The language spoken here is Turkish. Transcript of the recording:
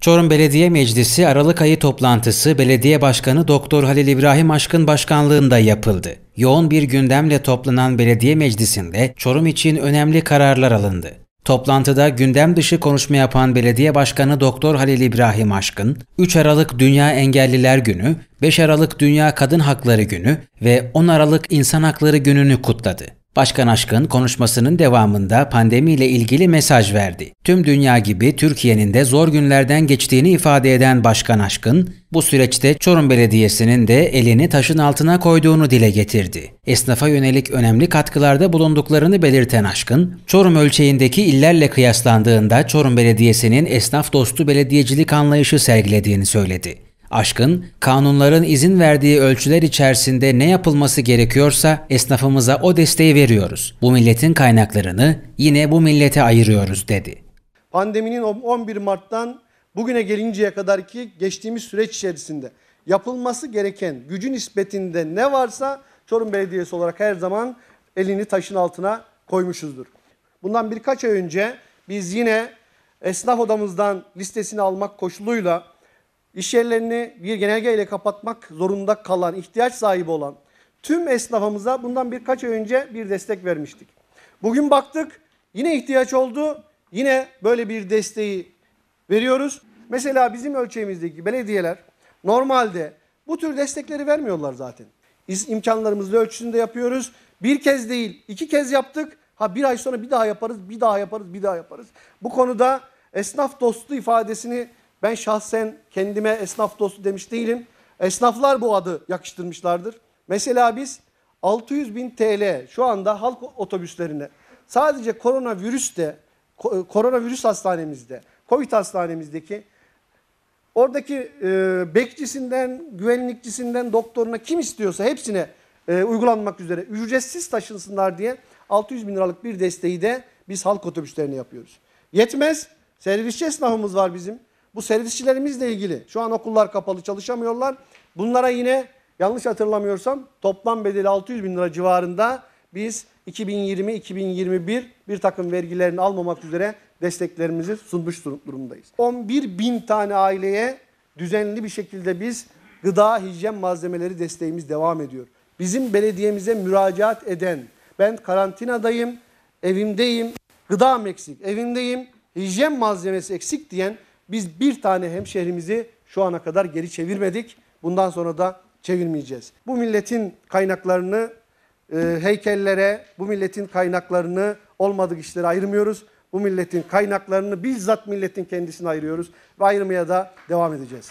Çorum Belediye Meclisi Aralık ayı toplantısı Belediye Başkanı Doktor Halil İbrahim Aşkın başkanlığında yapıldı. Yoğun bir gündemle toplanan belediye meclisinde Çorum için önemli kararlar alındı. Toplantıda gündem dışı konuşma yapan Belediye Başkanı Doktor Halil İbrahim Aşkın, 3 Aralık Dünya Engelliler Günü, 5 Aralık Dünya Kadın Hakları Günü ve 10 Aralık İnsan Hakları Günü'nü kutladı. Başkan Aşkın konuşmasının devamında pandemiyle ilgili mesaj verdi. Tüm dünya gibi Türkiye'nin de zor günlerden geçtiğini ifade eden Başkan Aşkın, bu süreçte Çorum Belediyesi'nin de elini taşın altına koyduğunu dile getirdi. Esnafa yönelik önemli katkılarda bulunduklarını belirten Aşkın, Çorum ölçeğindeki illerle kıyaslandığında Çorum Belediyesi'nin esnaf dostu belediyecilik anlayışı sergilediğini söyledi. Aşkın, kanunların izin verdiği ölçüler içerisinde ne yapılması gerekiyorsa esnafımıza o desteği veriyoruz. Bu milletin kaynaklarını yine bu millete ayırıyoruz dedi. Pandeminin 11 Mart'tan bugüne gelinceye kadar ki geçtiğimiz süreç içerisinde yapılması gereken gücü nispetinde ne varsa Çorum Belediyesi olarak her zaman elini taşın altına koymuşuzdur. Bundan birkaç ay önce biz yine esnaf odamızdan listesini almak koşuluyla iş yerlerini bir genelge ile kapatmak zorunda kalan, ihtiyaç sahibi olan tüm esnafımıza bundan birkaç ay önce bir destek vermiştik. Bugün baktık yine ihtiyaç oldu. Yine böyle bir desteği veriyoruz. Mesela bizim ölçeğimizdeki belediyeler normalde bu tür destekleri vermiyorlar zaten. İmkanlarımızla ölçüsünde yapıyoruz. Bir kez değil, iki kez yaptık. Ha bir ay sonra bir daha yaparız, bir daha yaparız, bir daha yaparız. Bu konuda esnaf dostu ifadesini ben şahsen kendime esnaf dostu demiş değilim. Esnaflar bu adı yakıştırmışlardır. Mesela biz 600 bin TL şu anda halk otobüslerine sadece koronavirüste, koronavirüs hastanemizde, COVID hastanemizdeki oradaki e, bekçisinden, güvenlikçisinden, doktoruna kim istiyorsa hepsine e, uygulanmak üzere ücretsiz taşınsınlar diye 600 bin liralık bir desteği de biz halk otobüslerine yapıyoruz. Yetmez servisçi esnafımız var bizim. Bu servisçilerimizle ilgili şu an okullar kapalı çalışamıyorlar. Bunlara yine yanlış hatırlamıyorsam toplam bedeli 600 bin lira civarında biz 2020-2021 bir takım vergilerini almamak üzere desteklerimizi sunmuş durumdayız. 11 bin tane aileye düzenli bir şekilde biz gıda hijyen malzemeleri desteğimiz devam ediyor. Bizim belediyemize müracaat eden ben karantinadayım, evimdeyim, gıda eksik, evimdeyim, hijyen malzemesi eksik diyen biz bir tane hemşehrimizi şu ana kadar geri çevirmedik. Bundan sonra da çevirmeyeceğiz. Bu milletin kaynaklarını e, heykellere, bu milletin kaynaklarını olmadık işlere ayırmıyoruz. Bu milletin kaynaklarını bizzat milletin kendisine ayırıyoruz ve ayırmaya da devam edeceğiz.